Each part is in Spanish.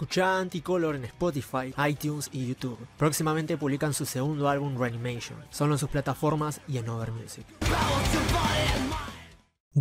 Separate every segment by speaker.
Speaker 1: Escucha Anticolor en Spotify, iTunes y YouTube. Próximamente publican su segundo álbum Reanimation, solo en sus plataformas y en Over Music.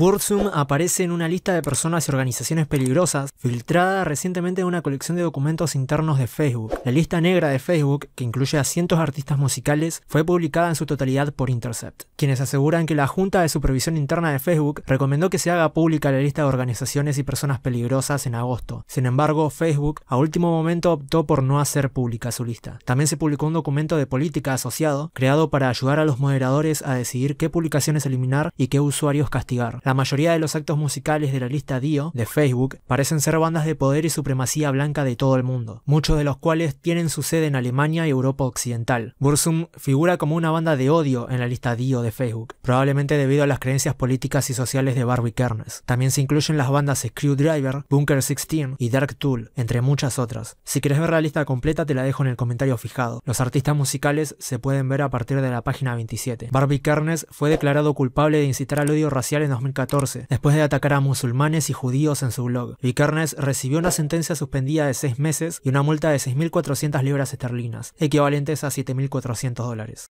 Speaker 1: Burzum aparece en una lista de personas y organizaciones peligrosas filtrada recientemente en una colección de documentos internos de Facebook. La lista negra de Facebook, que incluye a cientos de artistas musicales, fue publicada en su totalidad por Intercept, quienes aseguran que la Junta de Supervisión Interna de Facebook recomendó que se haga pública la lista de organizaciones y personas peligrosas en agosto. Sin embargo, Facebook a último momento optó por no hacer pública su lista. También se publicó un documento de política asociado creado para ayudar a los moderadores a decidir qué publicaciones eliminar y qué usuarios castigar. La mayoría de los actos musicales de la lista Dio de Facebook parecen ser bandas de poder y supremacía blanca de todo el mundo, muchos de los cuales tienen su sede en Alemania y Europa Occidental. Bursum figura como una banda de odio en la lista Dio de Facebook, probablemente debido a las creencias políticas y sociales de Barbie Kernes. También se incluyen las bandas Screwdriver, Bunker 16 y Dark Tool, entre muchas otras. Si quieres ver la lista completa te la dejo en el comentario fijado. Los artistas musicales se pueden ver a partir de la página 27. Barbie Kernes fue declarado culpable de incitar al odio racial en 2014, después de atacar a musulmanes y judíos en su blog. Vikernes recibió una sentencia suspendida de seis meses y una multa de 6.400 libras esterlinas, equivalentes a 7.400 dólares.